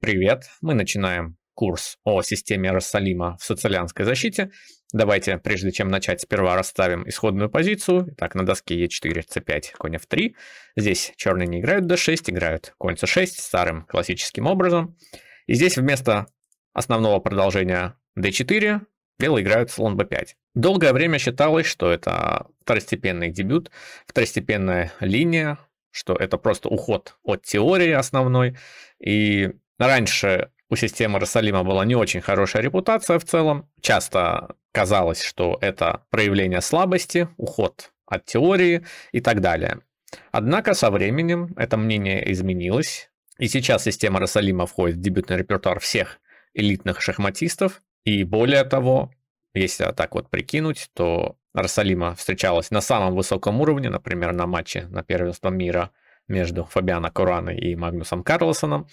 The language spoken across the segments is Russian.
Привет, мы начинаем курс о системе Рассалима в социалианской защите. Давайте, прежде чем начать, сперва расставим исходную позицию. Так, на доске Е4, c5, конь f3. Здесь черные не играют d6, играют конь c6 старым классическим образом. И здесь вместо основного продолжения d4 белые играют слон b5. Долгое время считалось, что это второстепенный дебют, второстепенная линия, что это просто уход от теории основной, и Раньше у системы Росалима была не очень хорошая репутация в целом. Часто казалось, что это проявление слабости, уход от теории и так далее. Однако со временем это мнение изменилось, и сейчас система Росалима входит в дебютный репертуар всех элитных шахматистов, и более того, если так вот прикинуть, то Росалима встречалась на самом высоком уровне, например, на матче на первенство мира между Фабиано Кураной и Магнусом Карлосоном,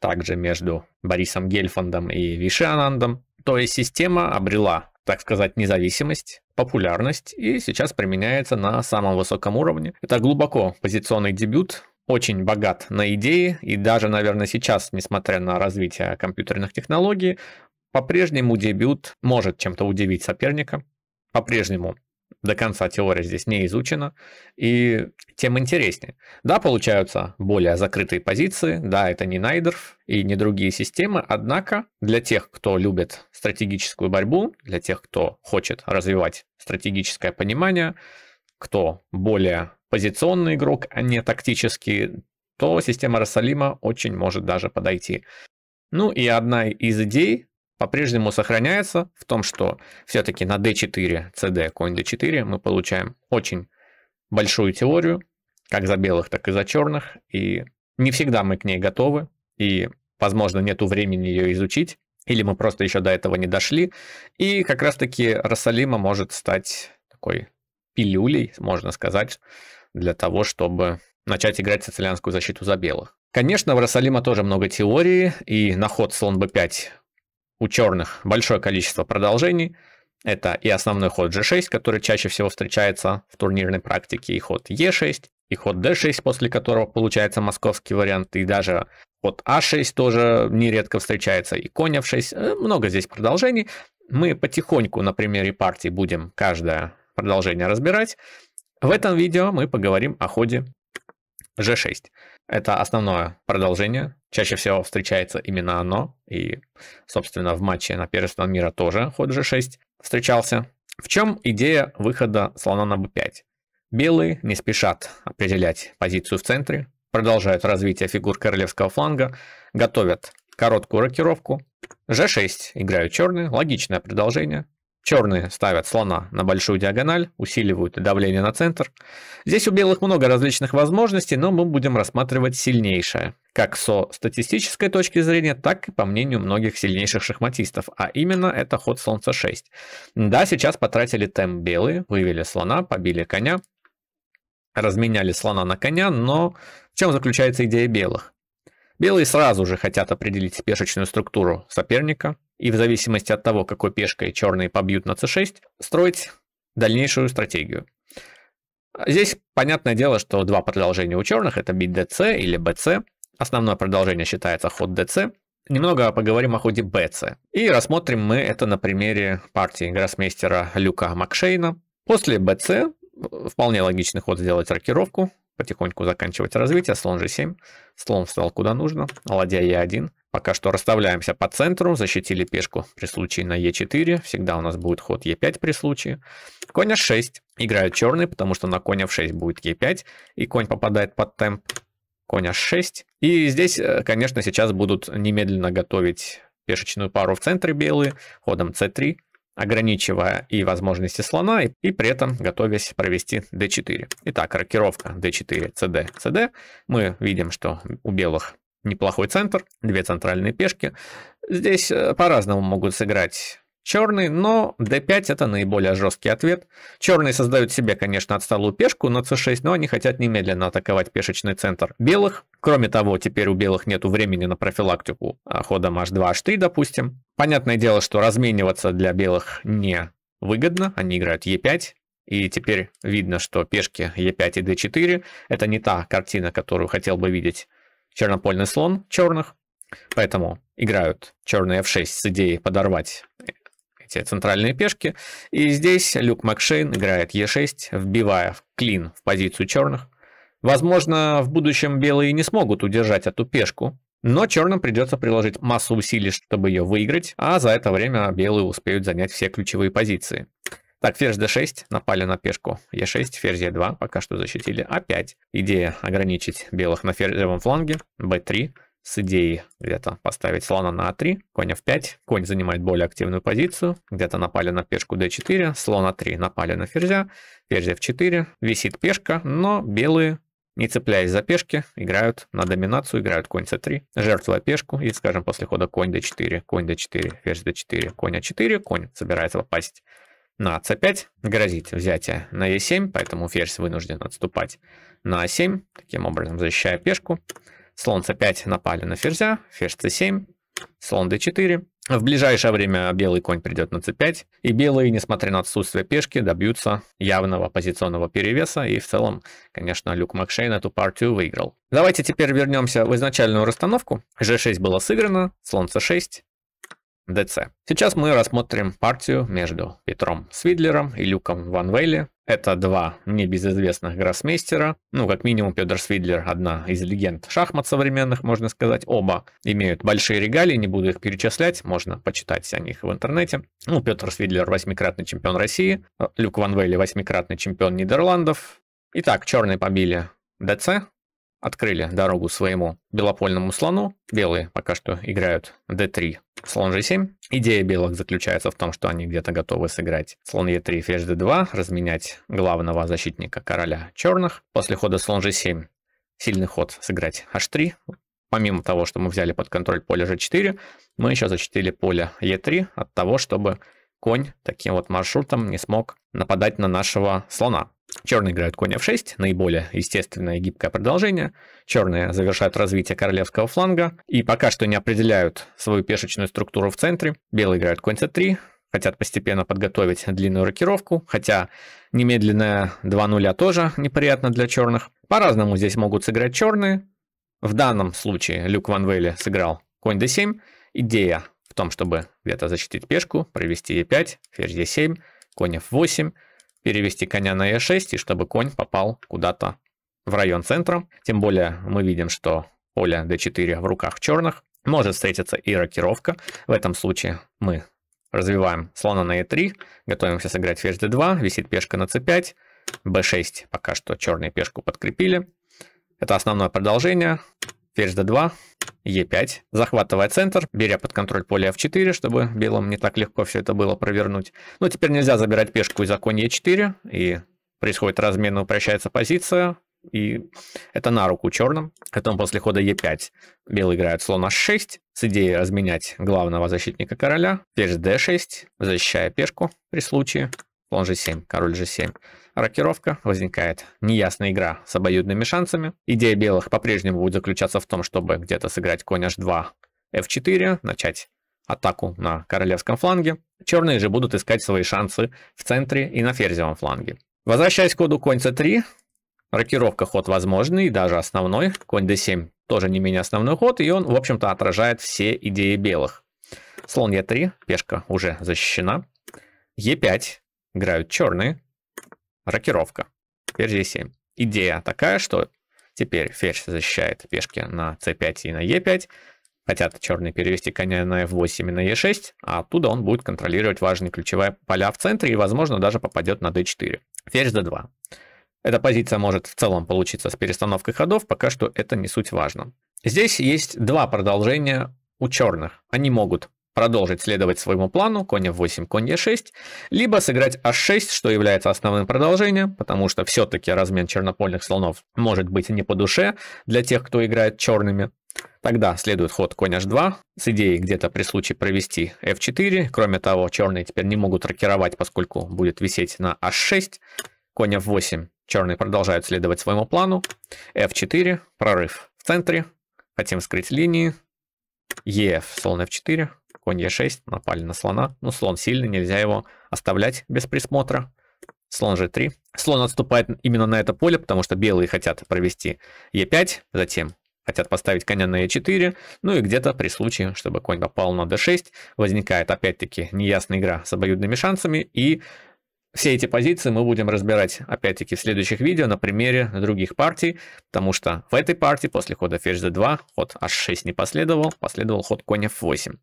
также между Борисом Гельфандом и Виши Анандом, то есть система обрела, так сказать, независимость, популярность и сейчас применяется на самом высоком уровне. Это глубоко позиционный дебют, очень богат на идеи и даже, наверное, сейчас, несмотря на развитие компьютерных технологий, по-прежнему дебют может чем-то удивить соперника, по-прежнему до конца теория здесь не изучена, и тем интереснее. Да, получаются более закрытые позиции, да, это не Найдерф и не другие системы, однако для тех, кто любит стратегическую борьбу, для тех, кто хочет развивать стратегическое понимание, кто более позиционный игрок, а не тактический, то система Рассалима очень может даже подойти. Ну и одна из идей по-прежнему сохраняется в том, что все-таки на D4, CD, конь D4 мы получаем очень большую теорию, как за белых, так и за черных, и не всегда мы к ней готовы, и, возможно, нету времени ее изучить, или мы просто еще до этого не дошли, и как раз-таки Рассалима может стать такой пилюлей, можно сказать, для того, чтобы начать играть сицилианскую защиту за белых. Конечно, в Рассалима тоже много теории, и на ход слон b5 у черных большое количество продолжений. Это и основной ход g6, который чаще всего встречается в турнирной практике, и ход e6, и ход d6, после которого получается московский вариант, и даже ход a а 6 тоже нередко встречается, и конь f6. Э, много здесь продолжений. Мы потихоньку на примере партии будем каждое продолжение разбирать. В этом видео мы поговорим о ходе g6. Это основное продолжение. Чаще всего встречается именно оно. И, собственно, в матче на первенство мира тоже ход g6 встречался. В чем идея выхода слона на b5? Белые не спешат определять позицию в центре, продолжают развитие фигур королевского фланга, готовят короткую рокировку. g6 играют черные, логичное продолжение. Черные ставят слона на большую диагональ, усиливают давление на центр. Здесь у белых много различных возможностей, но мы будем рассматривать сильнейшее. Как со статистической точки зрения, так и по мнению многих сильнейших шахматистов. А именно это ход солнца 6. Да, сейчас потратили темп белые, вывели слона, побили коня. Разменяли слона на коня, но в чем заключается идея белых? Белые сразу же хотят определить пешечную структуру соперника, и в зависимости от того, какой пешкой черные побьют на c6, строить дальнейшую стратегию. Здесь понятное дело, что два продолжения у черных это бить dc или bc. Основное продолжение считается ход dc. Немного поговорим о ходе bc. И рассмотрим мы это на примере партии гроссмейстера Люка Макшейна. После bc вполне логичный ход сделать рокировку, потихоньку заканчивать развитие, слон g7, слон встал куда нужно, ладья e1, Пока что расставляемся по центру, защитили пешку при случае на Е4, всегда у нас будет ход Е5 при случае. Конь H6, играют черный, потому что на коня F6 будет Е5, и конь попадает под темп. Конь H6. И здесь, э, конечно, сейчас будут немедленно готовить пешечную пару в центре белые, ходом c3, ограничивая и возможности слона, и, и при этом готовясь провести d4. Итак, рокировка d4, cd, cd. Мы видим, что у белых Неплохой центр, две центральные пешки. Здесь э, по-разному могут сыграть черный, но d5 это наиболее жесткий ответ. Черные создают себе, конечно, отсталую пешку на c6, но они хотят немедленно атаковать пешечный центр белых. Кроме того, теперь у белых нету времени на профилактику а ходом h2, h3, допустим. Понятное дело, что размениваться для белых не выгодно, они играют e5. И теперь видно, что пешки e5 и d4 это не та картина, которую хотел бы видеть чернопольный слон черных, поэтому играют черные f6 с идеей подорвать эти центральные пешки. И здесь Люк Макшейн играет e6, вбивая в клин в позицию черных. Возможно, в будущем белые не смогут удержать эту пешку, но черным придется приложить массу усилий, чтобы ее выиграть, а за это время белые успеют занять все ключевые позиции. Так, ферзь d6, напали на пешку e6, ферзь e2, пока что защитили. a5 а идея ограничить белых на ферзевом фланге, b3, с идеей где-то поставить слона на a 3 конь F5, конь занимает более активную позицию, где-то напали на пешку D4, слон a а 3 напали на ферзя, ферзь F4, висит пешка, но белые, не цепляясь за пешки, играют на доминацию, играют конь c3, жертвуя пешку, и, скажем, после хода конь d4, конь d4, ферзь d4, конь a4, а конь собирается попасть на c5 грозит взятие на e7, поэтому ферзь вынужден отступать на a7, таким образом защищая пешку. Слон c5 напали на ферзя, ферзь c7, слон d4. В ближайшее время белый конь придет на c5, и белые, несмотря на отсутствие пешки, добьются явного позиционного перевеса, и в целом, конечно, Люк Макшейн эту партию выиграл. Давайте теперь вернемся в изначальную расстановку. g6 было сыграно, слон c6, ДЦ. Сейчас мы рассмотрим партию между Петром Свидлером и Люком Ван Вейли. Это два небезызвестных гроссмейстера. Ну, как минимум, Петр Свидлер – одна из легенд шахмат современных, можно сказать. Оба имеют большие регалии, не буду их перечислять, можно почитать о них в интернете. Ну, Петр Свидлер – восьмикратный чемпион России, Люк Ван Вейли – восьмикратный чемпион Нидерландов. Итак, черные побили ДЦ, открыли дорогу своему белопольному слону. Белые пока что играют d3, слон g7. Идея белых заключается в том, что они где-то готовы сыграть слон e3, ферзь d2, разменять главного защитника короля черных. После хода слон g7 сильный ход сыграть h3. Помимо того, что мы взяли под контроль поле g4, мы еще защитили поле e3 от того, чтобы конь таким вот маршрутом не смог нападать на нашего слона. Черные играют конь f6, наиболее естественное и гибкое продолжение. Черные завершают развитие королевского фланга и пока что не определяют свою пешечную структуру в центре. Белые играют конь c3, хотят постепенно подготовить длинную рокировку, хотя немедленная 2 нуля тоже неприятно для черных. По-разному здесь могут сыграть черные. В данном случае Люк Ван Вейли сыграл конь d7. Идея в том, чтобы где-то защитить пешку, провести e5, ферзь d 7 конь f8 – перевести коня на e6, э и чтобы конь попал куда-то в район центра. Тем более мы видим, что поле d4 в руках черных. Может встретиться и рокировка. В этом случае мы развиваем слона на e3, э готовимся сыграть ферзь d2, висит пешка на c5, b6 пока что черные пешку подкрепили. Это основное продолжение. Ферзь d2, e 5 захватывая центр, беря под контроль поле f4, чтобы белым не так легко все это было провернуть. Но ну, теперь нельзя забирать пешку из-за конь e4, и происходит размен, упрощается позиция, и это на руку черным. Потом после хода e5 белый играет слон h6 с идеей разменять главного защитника короля. Ферзь d6, защищая пешку при случае слон g7, король g7. Рокировка, возникает неясная игра с обоюдными шансами. Идея белых по-прежнему будет заключаться в том, чтобы где-то сыграть конь h2, f4, начать атаку на королевском фланге. Черные же будут искать свои шансы в центре и на ферзевом фланге. Возвращаясь к ходу конь c3, рокировка ход возможный, даже основной, конь d7 тоже не менее основной ход, и он, в общем-то, отражает все идеи белых. Слон e3, пешка уже защищена. e5, играют черные. Рокировка. Ферзь e7. Идея такая, что теперь ферзь защищает пешки на c5 и на e5. Хотят черные перевести коня на f8 и на e6, а оттуда он будет контролировать важные ключевые поля в центре и, возможно, даже попадет на d4. Ферзь d2. Эта позиция может в целом получиться с перестановкой ходов, пока что это не суть важно. Здесь есть два продолжения у черных. Они могут продолжить следовать своему плану, конь f8, конь e6, либо сыграть h6, что является основным продолжением, потому что все-таки размен чернопольных слонов может быть не по душе для тех, кто играет черными. Тогда следует ход конь h2 с идеей где-то при случае провести f4. Кроме того, черные теперь не могут рокировать, поскольку будет висеть на h6. Конь f8, черные продолжают следовать своему плану. f4, прорыв в центре. Хотим скрыть линии. ef, слон f4. Конь Е6, напали на слона. Ну, слон сильный, нельзя его оставлять без присмотра. Слон G3. Слон отступает именно на это поле, потому что белые хотят провести Е5, затем хотят поставить коня на Е4, ну и где-то при случае, чтобы конь попал на D6, возникает опять-таки неясная игра с обоюдными шансами, и все эти позиции мы будем разбирать опять-таки в следующих видео на примере других партий, потому что в этой партии после хода ферзь d2 ход h6 не последовал, последовал ход коня f8.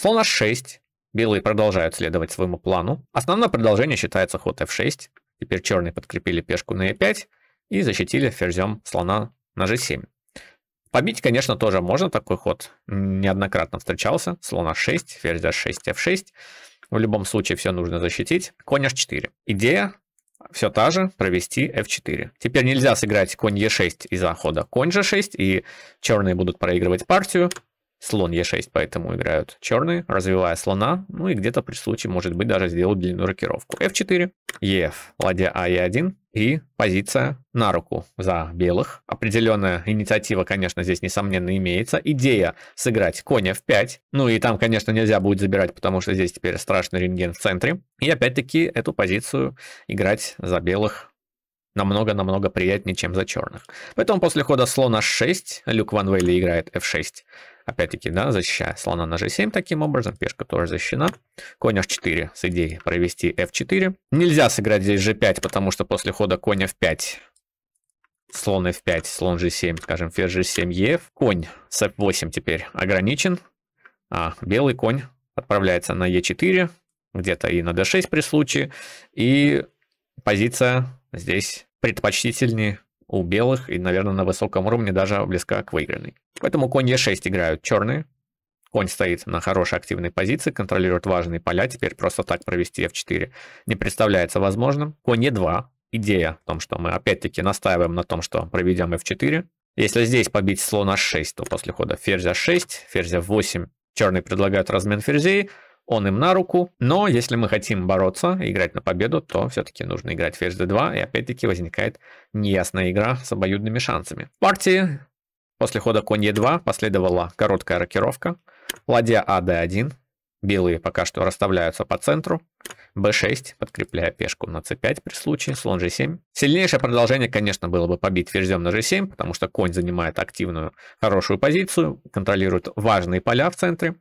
Слон h6. Белые продолжают следовать своему плану. Основное продолжение считается ход f6. Теперь черные подкрепили пешку на e5 и защитили ферзем слона на g7. Побить, конечно, тоже можно такой ход. Неоднократно встречался. Слон h6, ферзь h6, f6. В любом случае все нужно защитить. Конь h4. Идея все та же, провести f4. Теперь нельзя сыграть конь e6 из-за хода конь g6, и черные будут проигрывать партию слон Е6, поэтому играют черные, развивая слона, ну и где-то при случае, может быть, даже сделают длинную рокировку. F4, ЕФ, ладья А Е1 и позиция на руку за белых. Определенная инициатива, конечно, здесь несомненно имеется. Идея сыграть коня в 5, ну и там, конечно, нельзя будет забирать, потому что здесь теперь страшный рентген в центре. И опять-таки эту позицию играть за белых намного-намного приятнее, чем за черных. Поэтому после хода слона 6 Люк Ван Вейли играет f6. Опять-таки, да, защищая слона на g7 таким образом, пешка тоже защищена. Конь h4 с идеей провести f4. Нельзя сыграть здесь g5, потому что после хода конь f5, слон f5, слон g7, скажем, ферзь g7, ef, конь с f8 теперь ограничен, а белый конь отправляется на e4, где-то и на d6 при случае, и позиция здесь предпочтительнее у белых и, наверное, на высоком уровне даже близко к выигранной. Поэтому конь e 6 играют черные. Конь стоит на хорошей активной позиции, контролирует важные поля, теперь просто так провести F4 не представляется возможным. Конь e 2 идея в том, что мы опять-таки настаиваем на том, что проведем F4. Если здесь побить слон H6, то после хода ферзь H6, ферзь F8, черные предлагают размен ферзей, он им на руку, но если мы хотим бороться, играть на победу, то все-таки нужно играть ферзь d2, и опять-таки возникает неясная игра с обоюдными шансами. В партии после хода конь e2 последовала короткая рокировка, ладья а 1 белые пока что расставляются по центру, b6, подкрепляя пешку на c5 при случае, слон g7. Сильнейшее продолжение, конечно, было бы побить ферзем на g7, потому что конь занимает активную, хорошую позицию, контролирует важные поля в центре.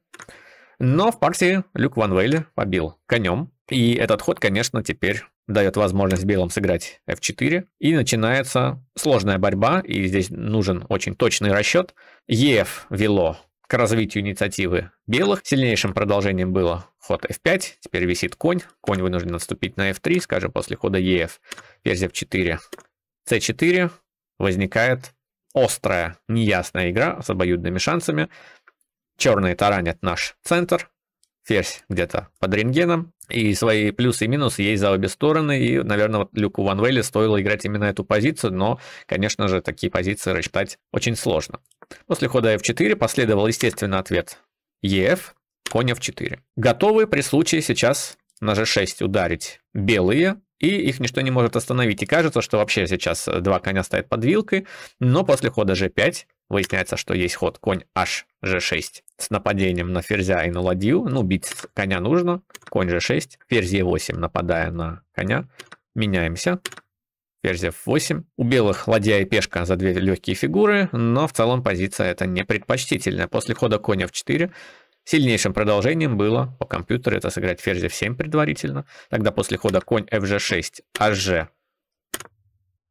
Но в партии Люк Ван Вейле побил конем. И этот ход, конечно, теперь дает возможность белым сыграть f4. И начинается сложная борьба, и здесь нужен очень точный расчет. ЕФ вело к развитию инициативы белых. Сильнейшим продолжением было ход f5, теперь висит конь. Конь вынужден отступить на f3, скажем, после хода ЕФ, ферзь f4, c4. Возникает острая, неясная игра с обоюдными шансами. Черные таранят наш центр, ферзь где-то под рентгеном, и свои плюсы и минусы есть за обе стороны, и, наверное, вот Люку Ван Вейли стоило играть именно эту позицию, но, конечно же, такие позиции рассчитать очень сложно. После хода f4 последовал, естественно, ответ ef, конь f4. Готовы при случае сейчас на g6 ударить белые, и их ничто не может остановить. И кажется, что вообще сейчас э, два коня стоят под вилкой, но после хода g5 выясняется, что есть ход конь h g 6 с нападением на ферзя и на ладью. Ну, бить коня нужно. Конь g6, ферзь e8, нападая на коня. Меняемся. Ферзь f8. У белых ладья и пешка за две легкие фигуры, но в целом позиция это не предпочтительная. После хода коня в 4 Сильнейшим продолжением было по компьютеру это сыграть ферзь f7 предварительно, тогда после хода конь fg6, hg.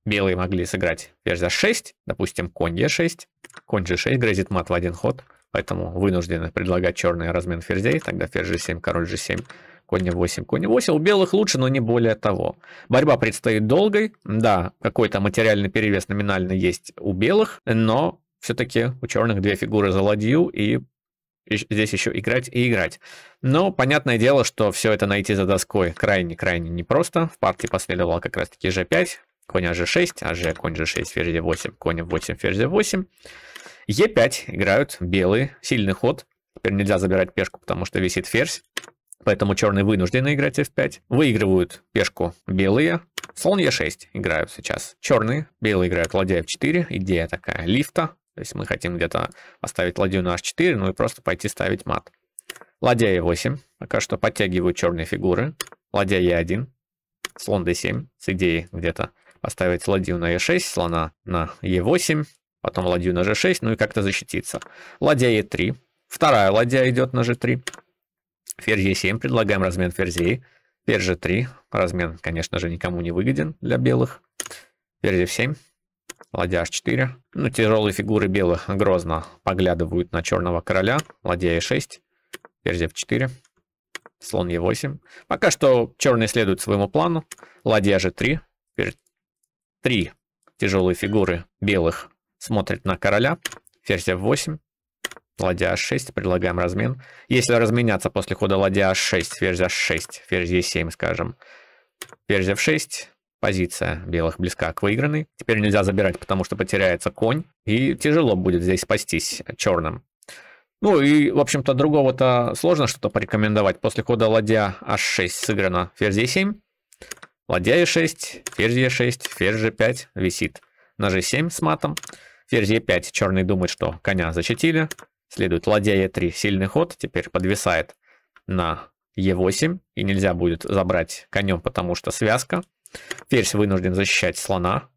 Белые могли сыграть ферзь h6, допустим, конь e6, конь g6 грозит мат в один ход, поэтому вынуждены предлагать черный размен ферзей, тогда ферзь g7, король g7, конь 8, конь 8. У белых лучше, но не более того. Борьба предстоит долгой. Да, какой-то материальный перевес номинально есть у белых, но все-таки у черных две фигуры за ладью, и здесь еще играть и играть. Но понятное дело, что все это найти за доской крайне-крайне непросто. В партии последовало как раз-таки g5, конь g6, аж конь g6, ферзь 8, конь 8, ферзь 8. e5 играют белые, сильный ход. Теперь нельзя забирать пешку, потому что висит ферзь. Поэтому черные вынуждены играть f5. Выигрывают пешку белые. Слон e6 играют сейчас черные. Белые играют ладья f4. Идея такая лифта. То есть мы хотим где-то поставить ладью на h4, ну и просто пойти ставить мат. Ладья e8, пока что подтягиваю черные фигуры. Ладья e1, слон d7, с идеей где-то поставить ладью на e6, слона на e8, потом ладью на g6, ну и как-то защититься. Ладья e3, вторая ладья идет на g3. Ферзь e7, предлагаем размен ферзей. Ферзь g3, размен, конечно же, никому не выгоден для белых. Ферзь f7, Ладья h4. Ну, тяжелые фигуры белых грозно поглядывают на черного короля. Ладья e6. Ферзь f4. Слон e8. Пока что черные следуют своему плану. Ладья g3. Три тяжелые фигуры белых смотрят на короля. Ферзь f8. Ладья h6, предлагаем размен. Если разменяться после хода ладья h6, ферзь h6, ферзь e7, скажем, ферзь f6, позиция белых близка к выигранной. Теперь нельзя забирать, потому что потеряется конь, и тяжело будет здесь спастись черным. Ну и, в общем-то, другого-то сложно что-то порекомендовать. После хода ладья h6 сыграно ферзь e7, ладья e6, ферзь e6, ферзь g5 висит на g7 с матом, ферзь e5, черный думает, что коня защитили, следует ладья e3, сильный ход, теперь подвисает на e8, и нельзя будет забрать конем, потому что связка, Ферзь вынужден защищать слона.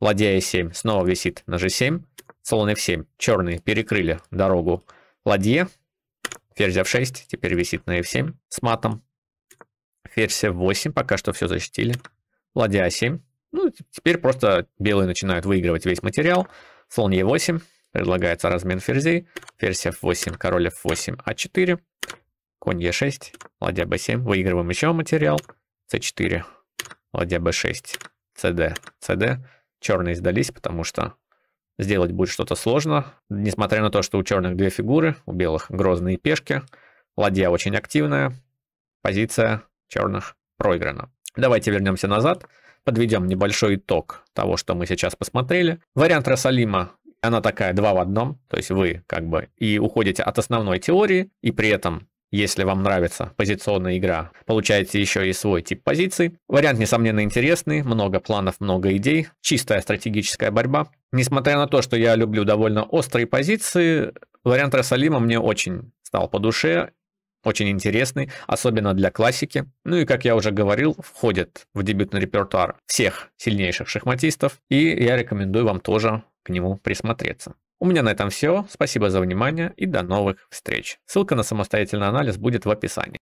Ладья e7 снова висит на g7. Слон f7. Черные перекрыли дорогу ладье. Ферзь f6 теперь висит на f7 с матом. Ферзь f8 пока что все защитили. Ладья a7. Ну, теперь просто белые начинают выигрывать весь материал. Слон e8. Предлагается размен ферзей. Ферзь f8, король f8, a4. А Конь e6, ладья b7. Выигрываем еще материал. c4, Ладья b6, cd, cd. Черные сдались, потому что сделать будет что-то сложно. Несмотря на то, что у черных две фигуры, у белых грозные пешки, ладья очень активная, позиция черных проиграна. Давайте вернемся назад, подведем небольшой итог того, что мы сейчас посмотрели. Вариант Рассалима она такая два в одном, то есть вы как бы и уходите от основной теории, и при этом если вам нравится позиционная игра, получаете еще и свой тип позиции, Вариант, несомненно, интересный, много планов, много идей, чистая стратегическая борьба. Несмотря на то, что я люблю довольно острые позиции, вариант Рассалима мне очень стал по душе, очень интересный, особенно для классики. Ну и, как я уже говорил, входит в дебютный репертуар всех сильнейших шахматистов, и я рекомендую вам тоже к нему присмотреться. У меня на этом все. Спасибо за внимание и до новых встреч. Ссылка на самостоятельный анализ будет в описании.